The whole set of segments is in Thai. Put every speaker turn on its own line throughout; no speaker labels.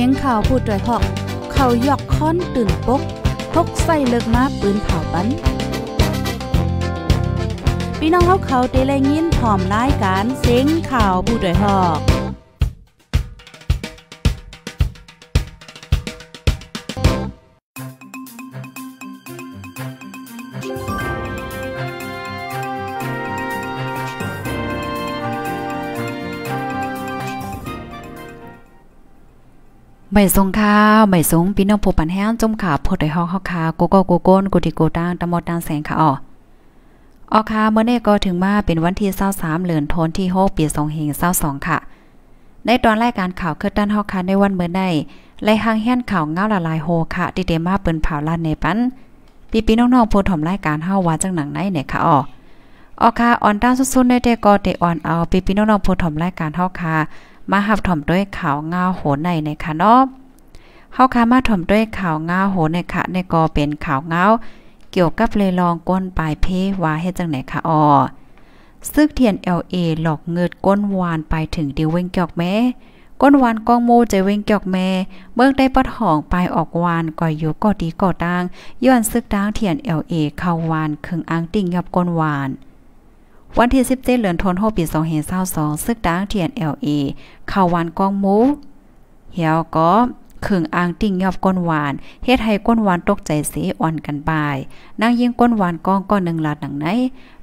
สียงข่าวพูดด้วยหอกเขายอกค้อนตื่นปกพกใส่เลิกมาปืนเผาปันพี่น้องเขาเขาเด้แลยินพอมรายการเสียงข่าวผู้ด้วยหอกไม่สงข้าวไม่สงพี่น้องผู้ปันแห้งจมขาพดได้ฮอกข้าขาโกโก้โกโกนกุติโกตางตะมอตางแสงขาอ่อออคาเมื่อเนี้ก็ถึงมาเป็นวันที่ามเลือนธันี่คมที่ศปีาสองค่ะ ในตอนรายการข่าวเคือด้านฮอกคาในวันเมื่อใดแไล่หางแห้นข่าวเงาละลายโฮค่ะที่เดมาเปิ้นเผาลานในปันพี่พี่น้องๆผู้ถมรายการเฮาว่าจังหนังไหนเนี่ยค่ะออออคาอ่อนด้านสุดๆในเดก็เตออนเอาพี่พี่น้องๆผู้ถมรายการเฮาค่ะมาหับถ่อมด้วยข่าวงาโหในในค่ะเนาะเฮาคามาถ่อมด้วยข่าวงาโหในค่ะในกอเป็นข่าวเงาเกี่ยวกับเลยลองก้นปลายเพว่าเฮ็ดจังไหนค่ะอ๋อซึกเทียน LA หลอกเงิดก้นวานไปถึงดิวเวงเกียกแม่ก้นวานกองโมใจเวงเกียกแม่เบิ่งได้ปดห้องปลายออกวานก่อยอยู่กอดีก่อตางย้อนซึกดางเทียน LA เข้าวานครึ่งอ้างติ่งยับก้นวานวันที่10เเหลือนทนโฮปี2522ซึกดังเทียน LA ข่าวหวานกองมูเหี่ยวก็ขึงอ่างติ่งยอบก้นหวานเฮ็ดให้ก้นหวานตกใจเสียอ่อนกันปายนั่งยิงก้นหวานกองก้อนหนึ่งลาดหนังไหน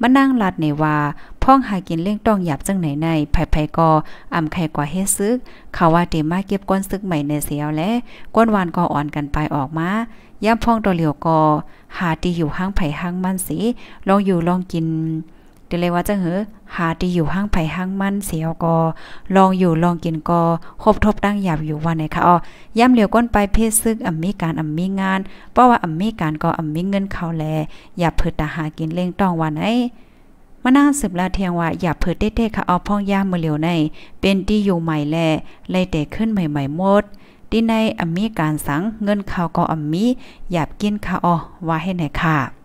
มานั่งลาดในว่าพ่องหากินเลี้ยงต้องหยับจังไหนในไผ่กออ่ำไข่กว่าเฮ็ดซึกเขาว่าเตมาเก็บก้นซึกใหม่ในเสียวและก้นหวานก็อ่อนกันปายออกมาย่ำพ่องตัวเหลียวกอ หาตีหิวห้างไผ่ห้างมันสีลองอยู่ลองกินเดี๋ยวเลยว่าจะเหือหาดีอยู่ห้างไผ่ห้างมั่นเสียวกอ ลองอยู่ลองกินกอครบทบดั้งหยาบอยู่วันไหนคะอ๋อย่ำเหลียวก้นไปเพศซึกอ่ำมีการอ่ำมีงาน เพราะว่าอ่ำมีการก็อ่ำมีเงินเขาแลอย่าเพิดตาหา กินเล่งต้องวันไอ้มานั่งสืบลาเทียงว่าอย่าเพิดเต้ๆค่ะเอาพ่องย่ามือเหลียวใน เป็นที่อยู่ใหม่แลไล่แต่ขึ้นใหม่ๆหมดดีในอมีการสังเงินข่าวก็อมีหยาบกินข่าวอว่าให้ไหนค่ะ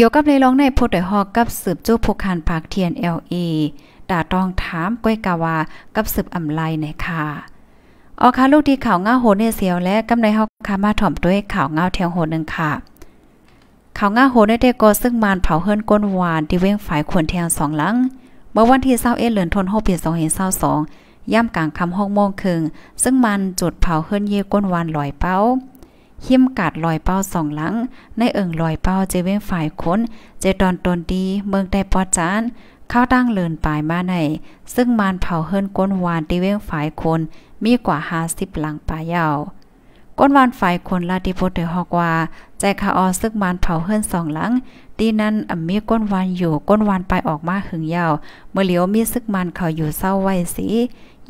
เกี่ยวกับเลยร้องในโพดหอกกับสืบจู้ผู้คานภาคเทียน LA ด่าต้องถามก้อยกาวา กับสืบอำไลในค่ะออค่ะลูกดีข่าวง้าโหเนี่ยเสียวและกำในเฮาค่ะมาถ่อมด้วยข่าวง้าแถงโหนึงค่ะ ข่าวง้าโหไในเด้ก่อซึ่งมานเผาเฮิรนก้นหวาน ที่เว้งฝ่ายควรแทงสองหลัง เมื่อวันที่21เอดือนธันวาเมปีาสองย่ำกลางคำ่อ6โมงครงซึ่งมันจุดเผาเฮิรนเย่ก้นหวานลอยเป้าหิมกาดลอยเป้าสองหลัง ในเอิงลอยเป้าเจเว้งฝ่ายคนเจตอนตนดีเมืองได้ปอจานเข้าตั้งเลินปลายมาในซึ่งมานเผาเฮิรนก้นวานตีเว้งฝ่ายคนมีกว่าห้าสิบหลังปลายาวก้นวานฝ่ายคนลาติโพเตฮอกว่าใจคาออซึ่งมานเผาเฮิรนสองหลังดีนั้นอมีก้นวานอยู่ก้นวานไปออกมาหึงยาวเมื่อเหลียวมีซึกมันเขาอยู่เศร้าไว้สี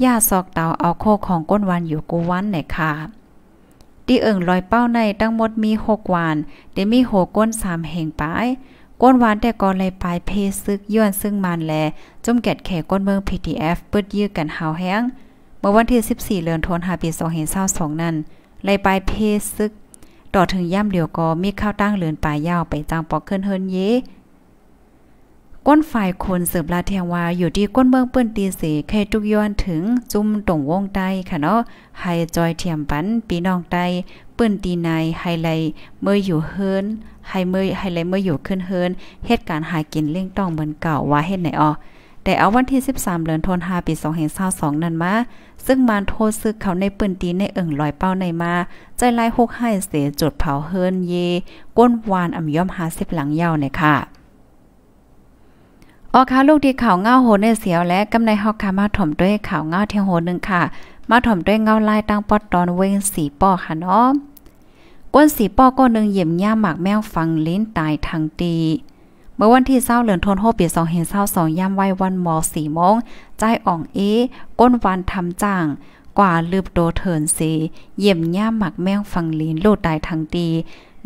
ย่าซอกเตาเอาโคของก้นวานอยู่กูวันไหนค่ะดีเอิงลอยเป้าในตั้งหมดมี6หวานแด่มีโหก้น 3 แห่งปาย ก้นหวานแต่ก่อนเลยปลายเพซึกย้อนซึ่งมันแลจุ่มแกดแขก้นเมือง PTF ปึดยื้อกันหาวแห้ง เมื่อวันที่ 14เดือนธันวาคมปี2522นั้นเลยปลายเพซึก ต่อถึงย่ำเดียวก็มีข้าวตั้งเลือนปลายยาวไปจางปอกขึ้นเฮินเยก้นฝ่ายคนเสร์มลาเทียงว่าอยู่ที่ก้นเมืองเปื้นตีสีเครทุกย้อนถึงจุ่มตรงวงใต้ค่ะเนาะให้จอยเทียมปันปีน้องใต้เปื้นตีในไฮไลเมื่ออยู่เฮิรนไฮเมื่อไฮไลเมื่ออยู่ขึ้นเฮิรนเหตุการณ์หากินเลี่ยงต้องเหมือนเก่าว่าเฮ็ดไหนอ๋อแต่เอาวันที่13เดือนธันวาปี2522นั่นมาซึ่งมารโทษซึกเขาในปืนตีในเอิ่งลอยเป้าในมาใจลายหกให้เสจดเผาเฮิรนเยก้นวานอ่าย่อมหาสิบหลังเย่าเนี่ยค่ะอ๋อค่ะลูกดีข่าวเงาโหนเสียวและกำในฮอกคามาถ่มด้วยข่าวเงาเที่ยงโหนึ่งค่ะ มาถ่มด้วยเงาลายตั้งปอดตอนเวงสีป้อค่ะเนาะ ก้นสีป้อก็นึ่งเหยี่ยมย่าหมักแมวฟังลิ้นตายทางตี เมื่อวันที่เศร้าเหลือนทนโฮปีสองเห็นเศร้าสองย่ำไหววันมอสี่โมงใจอ่องเอก้นวันทำจ้าง กว่าลืบโดเถินสี เยี่ยมย่าหมักแมงฟังลีนโลดตายทางดี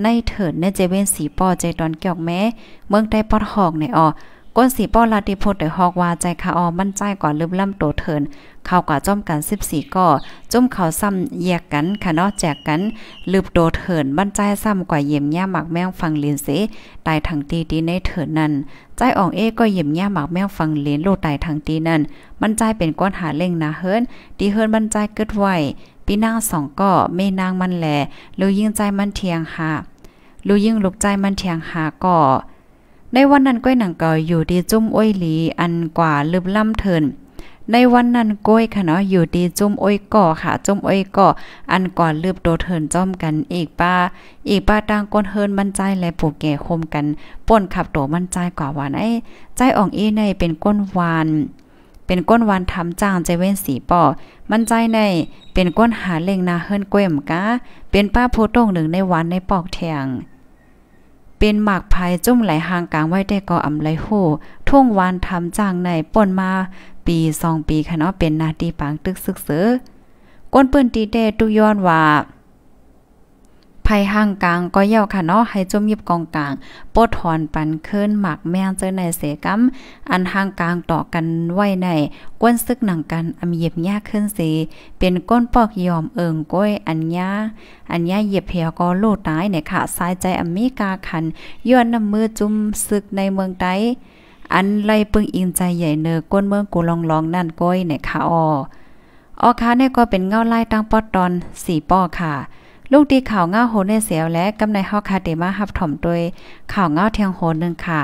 ในเถินเนเจเวนสีปอใจตอนเกี่ยวแม้ เมืองได้ปอดหอกในออก้นสีป้อลาติพดไดหฮอกว่าใจคาออมั่นใจก่อนลืมล่ำโตเทินเข้าก่อจ้อมกัน14ก่อจ้มเขาซ้ำแยกกันค่ะเนาะแจกกัน ลืบโตเถินมั่นใจซ้ำกว่าเยี่ยมย่าหมักแมงฟังเลียนเสตายทางตีตีในเถินนั้น ใจอ่องเอก็เยี่ยมย่าหมักแมงฟังเลียนโลตายทางตีนั้นมั่นใจเป็นก้อนหาเล่งนะเฮิรนดีเฮิรนมั่นใจเกิดไวปีนางสองก่อเมนางมันแหลลูยิ่งใจมันเทียงหาลูยิ่งลูกใจมันเทียงหาก่อในวันนั้นก้อยหนังก็อยู่ดีจุ้มอ้อยหลี อันกว่าลืบล่ำเทิน ในวันนั้นก้อยค่ะเนาะอยู่ดีจุ้มอ้อยก่อค่ะ จุ้มอ้อยก่อ อันกว่าลืบโตเทินจ้อมกันอีกป้า อีกป้าต่างก้นเฮินมั่นใจและปูกแก่คมกันป่นขับโตมั่นใจกว่าหวานไอ้ใจอ่องอีในเป็นก้นวาน เป็นก้นวานทำจ้างใจเว้นสีปอมั่นใจในเป็นก้นหาเล็งนาเฮินก้วมกะเป็นป้าโพต้งหนึ่งในวันในปอกแทงเป็นหมากภายจุ่มไหลห่างกลางไว้ได้ก็อำไลโหท่วงวานทำจ้างในป่นมาปีสองปีค่ะเนาะเป็นนาตีปางตึกซึกเสือ ก้นเปิ้นตีเดตุย้อนว่าไัยห่างกลางก็เย่วค่ะเนาะให้จมยิบกองกลางปดถอนปันขึ้นหมักแม่งเจอในเสกำอันห่างกลางต่อกันไว้ในก้นซึกหนังกันอำเย็บยากขึ้นเสเป็นก้นปอกยอมเอิงก้อย อันยาอันยาเหยียบเหียก็โลตาย เนี่ย ค่ะ สายใจอเมริกาคันย้อนน้ำมือจุ่มซึกในเมืองไต อันไล่ปึงอิงใจใหญ่เนอก้นเมืองกูลองลองนั่นก้อยเนี่ยค่ะอ้อออค่ะเนี่ยก็เป็นเงาไล่ตั้งปอดตอนสี่ป้อค่ะลูกดีข่าวเงาโหนในเสียวและกำในฮอกคาเดมาหับถมโดยข่าวเงาเทียงโหนหนึ่งค่ะ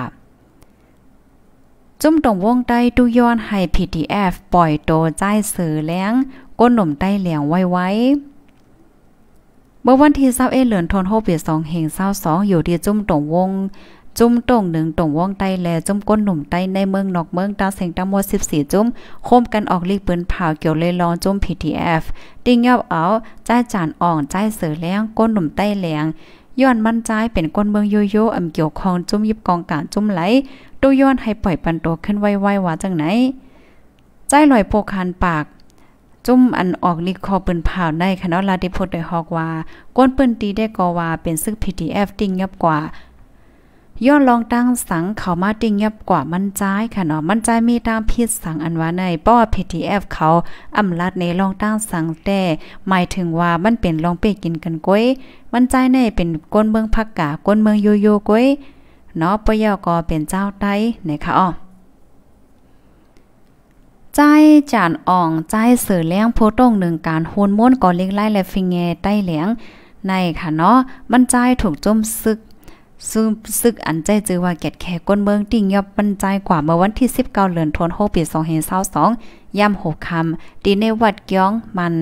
จุ้มตรงวงใต้ตูย้อนให้ PDF ปล่อยโตใจสื่อแล้งก้นหนุ่มใต้เหลียงไว้ไว้เมื่อวันที่เศร้าเอเหลือนทนโฮเปียสองเฮงเศร้าสองอยู่ที่จุ้มตรงวงจุ้มตรงหนึ่งตรงว่องใต้แลจุ้มก้นหนุ่มใต้ในเมืองนอกเมืองตาเสียงตามวด 14 จุ้มโคมกันออกลีกปืนเผาเกี่ยวเลยลองจุ้ม PTF ติ้งยอบเอาจายจานอ่องจายเสือแรงก้นหนุ่มใต้แหลงย้อนมั่นใจเป็นก้นเมืองโยโย่อำเกี่ยวของจุ้มยิบกองการจุ้มไหลตัวย้อนให้ปล่อยปันตัวขึ้นไวๆว่าจังไหนใจลอยโพคันปาก จุ้มอันออกลิคอปืนเผาวในคณะลาดิพดโดยฮอกว่าก้นปืนตีได้กอว่าเป็นซึก PTF ติ้งยับกว่าย้อนลองตั้งสังเขามาติงยับกว่ามันใจค่ะเนาะมันใจมีตามพิษสังอันว่าในป้อ PTF เขาอำลัดในลองตั้งสังแต่หมายถึงว่ามันเป็นลองเปกินกันก้อยมันใจในเป็นก้นเมืองพักกาก้นเมืองโยโย่ก้อยเนาะปยอกเป็นเจ้าไต้นะคะอ๋อใจจานอ่องใจเสือเลี้ยงโพต้งหนึ่งการโฮนม้วนก่อเลี้ยงไล่และฟิงเงใต้เลียง ในค่ะเนาะมันใจถูกจมซึกซึ่งซึกอันใจจือว่าแกดแขกก้นเมืองติ่งยอบปัจัยกว่า เมื่อวันที่19เกาเลือนธันวาคมป้าสอง ย่ำหกคำดีในวัดย้อง มัน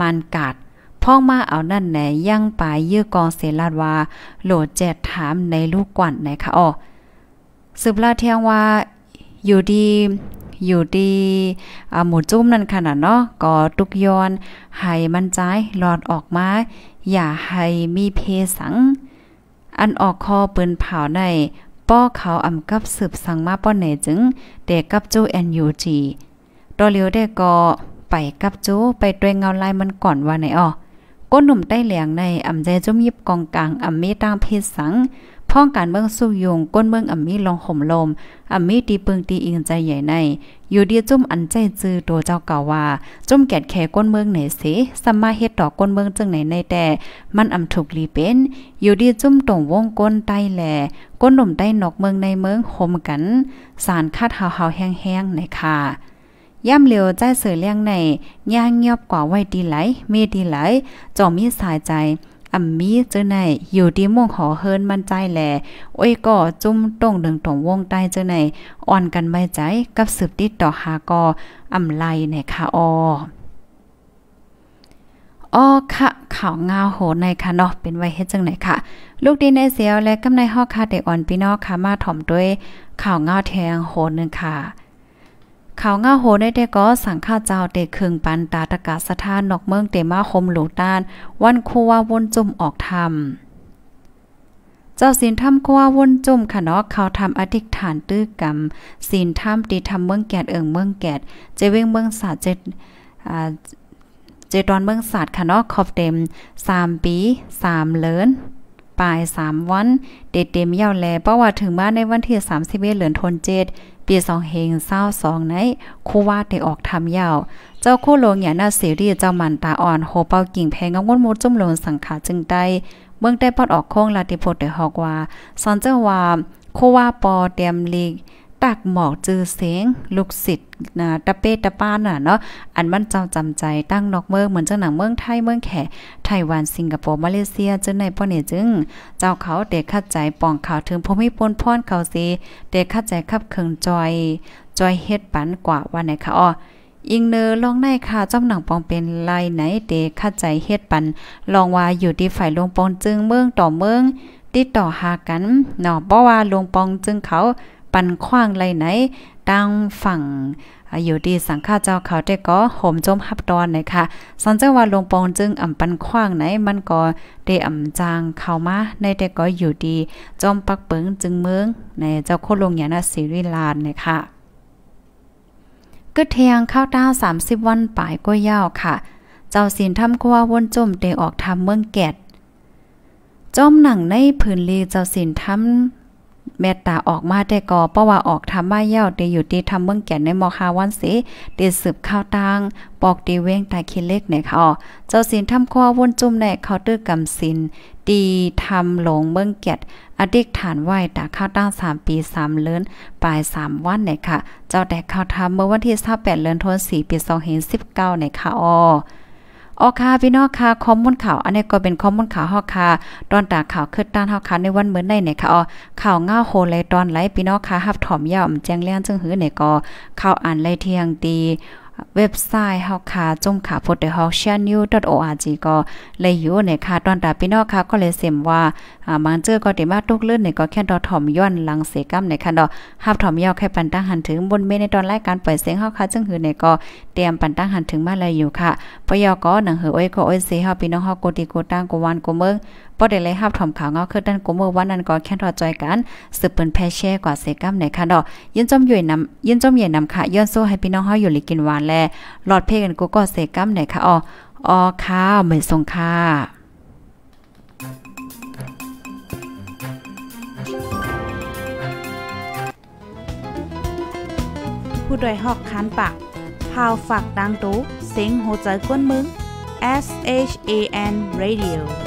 มันกาดพ่องมา เอานั่นแหนย่างปลาย ยื้อกอง เสลาดว่าโหลดแจดถามในลูกกวันไหน คะอ๋อสืบลาเทียงว่าอยู่ดี อยู่ดีหมูจุ้มนั่นขนาดเนาะก็ตุกย้อนให้มันใจหลอดออกมา อย่าให้มีเพสังอันออกคอเปิ้นเผาในป้อเขาอำกับสืบสังมาป้อไหนจึงเด็กกับโจแอนยูจีดอเลียวได้ก็ ไปกับโจไปตวยเงาลายมันก่อนว่าไหนอ้อก้นหนุ่มใต้เหลียงในอำใจจมยิบกองกลางอำเมตางเพศสังพ้องการเมืองสู้ยุงก้นเมืองอ่ำมีลองห่มลมอ่ำมีตีปึงตีอิงใจใหญ่ใน อยู่ดีจุ่มอันใจจือตัวเจ้าเก่าว่าจุ่มแกดแขก้นเมืองไหนสิสมมาเฮ็ดดอกก้นเมืองจึงไหนในแต่ มันอ่ำถูกลีเป็นอยู่ดีจุ่มตรงวงก้นใต้แหล่ก้นหนุ่มใต้นอกเมืองในเมืองห่มกัน สารคาดหาวๆแห้งๆในค่ะย่ำเร็วใจเสือเลี้ยงในย่างเงียบกว่าไว้ดีไหลเมีดีไหลจอมีสายใจอำมีเจอไหนอยู่ที่ม่วงหอเฮินมันใจแหลโอ้ยก่อจุ่มตรงดึงตรงวงใต้เจอไหน อ่อนกันไม่ใจกับสืบติดต่อหากออ่ำไลในค่ะ ออ้อค่ะข่าวงาโหนในค่ะเนาะเป็นไว้เฮ็ดจังไหนค่ะ ลูกดีในเสียวและกำในฮอกค่ะเด็กอ่อนพี่น้องค่ะมาถ่อมด้วยข่าวงาแทงโหนึงค่ะข่าวง่าโหได้แต่ก็สังฆาเจ้าเตเคืองปันตาตะกาสถานนอกเมืองเตมาคมหลูต้าน วันคู่ว่าวนจุ่มออกธรรมเจ้าศีลถ้ำก็ว่าวนจุ่มค่ะเนาะเขาทำอธิษฐานตื้อกรรมศีลถ้ำตีทำเมืองแกดเอิงเมืองแกดเจิวงเมืองศาสตร์เจเจตอนเมืองศาสตร์ค่ะเนาะขอบเต็ม3ปี3เลินปลาย3วันเด็เต็มยาวแลเพราะว่าถึงมาในวันที่31เดือนทนเจ็ปีสองเฮงเศร้าสองในคู่วาดได้ออกทำยาว เจ้าคู่ลงอย่าหน้าเสรีเจ้ามันตาอ่อนโหเป่ากิ่งแพงงงวนมูดจุ่มลงสังขาจึงได้เบื้องได้ปอดออกโค้งลาติโพดเดหอกว่าสอนเจ้าว่าคู่ว่าปอเตรียมลีกตักหมอกเจอเสงลูกศิษย์นะตะเป้ตะป้านน่ะเนาะอันมันเจ้าจำใจตั้งนอกเมืองเหมือนเจ้าหนังเมืองไทยเมืองแขไต้หวันสิงคโปร์มาเลเซียเจ้าในป่อเนี่ยจึง เจ้าเขาเด็กขัดใจป้องข่าวถึงพมิปนพรนเขาสิเด็กขัดใจขับเคืองจอยจอยเฮ็ดปันกว่าว่าไหนคะอ๋อยิงเนอลองในค่ะจ้าหนังปองเป็นลายไหนเดคาดใจเฮ็ดปันลองว่าอยู่ที่ฝ่ายลงปอง จึงเมืองต่อเมือง ติดต่อหากันเนาะเพราะว่าลงปองจึงเขาปันขว้างไรไหนตั้งฝั่งอยู่ดีสังฆาเจ้าเขาได้ก็ห่มจมฮับตอนเะยค่ะสันเจ้าว่าลงปองจึงอ่ำปันขว้างไหน มันก็ได้อ่ำจางเข้ามาในแต่ก็อยู่ดีจอมปักเปิงจึงเมืองในเจ้าโคลงยานาศิริลานเะยค่ะกึเทียงข้าวต้าว30 วันปลายก็ยาว ค่ะ เจ้าศีลทาคว้าวนจมได้ออกทำเมืองแกดจอมหนังในผืนลีเจ้าศีลทาเมตตาออกมาแต่ก่อเพราะว่า ออกทำไม่เย่าเตอยู่ตีทำเมืองแก่นในมอคาวันเสตีสืบข้าวตังปอกตีเว้งตาคิดเล็กเนี่ยค่ะเจ้าสินทำาข้อวนจุ่มในเคาน์เตอร์กำาิน ตีทำหลงเมืองแก่นอดีกฐานไหวตาข้าวตังสามปีสามเลือน ปลายสามวันเนค่ะ เจ้าแต่ข้าวทำเมื่อวันที่แปดเลือนทันสี่ปีส2 5 1 9เนี่ยค่ะอ๋ออ๋อค่พี่น้องค่ะคอมมูนข่าว อันนี้ก็เป็นคอมมูนข่าวฮอกค่ะตอนตาข่าวขึ้นต้านฮอกค่ะในวันเหมือนในเนี่ยค่ะอ๋อข่าวง่าโหเลยตอนไหลพี่น้องค่ะฮับถอมย่อม แจ้งเลี้ยงจึงหื้อเนี่ยก็ข่าว อ่านไหลเทียงตีเว็บไซต์เฮาค่ะจมค่ะพดเดฮอกเชียนิว .org ก็เลยอยู่ในค่ะตอนตาพี่น้องค่ะก็เลยเสียมว่า อ่ามังเจอก็ได้มาตกเลื่อนในก็ แค่ดอถอมย้อนลังเสกัมในค่ะดอฮับถอมยอกแค่ปัน ตั้งหันถึงบนเมในตอน ราย การ ปล่อยเสียงเฮาค่ะจึงหือในก็เตรียมปันตั้งหันถึงมาเลยอยู่ค่ะปยอก็หนังหืออ้อยก็อ้อยเสียเฮาพี่น้องเฮาโกติโกตั้งโกวันโกเมืองาะเดวเลยฮับถ่อมข่าวเงาคือด้านกุมเมื่อวันนั้นก็แค่รอจอยกันสืบเปิ้นแพ่แช่กว่าเซกัมไหนค่ะดอกยินจอมยู่ยนำยินจมเย่นำค่ะย้อนโซ่ให้พี่น้องเฮาอยู่ลิกินหวานแล หลอดเพ่กันกูก็เซกัมไหนค่ะอ๋อออค่ะเหมือนสงค่ะู้ดยหอกคันปากพาวฝากดังตู้เซ็งโหใจกวนมึง S H A N Radio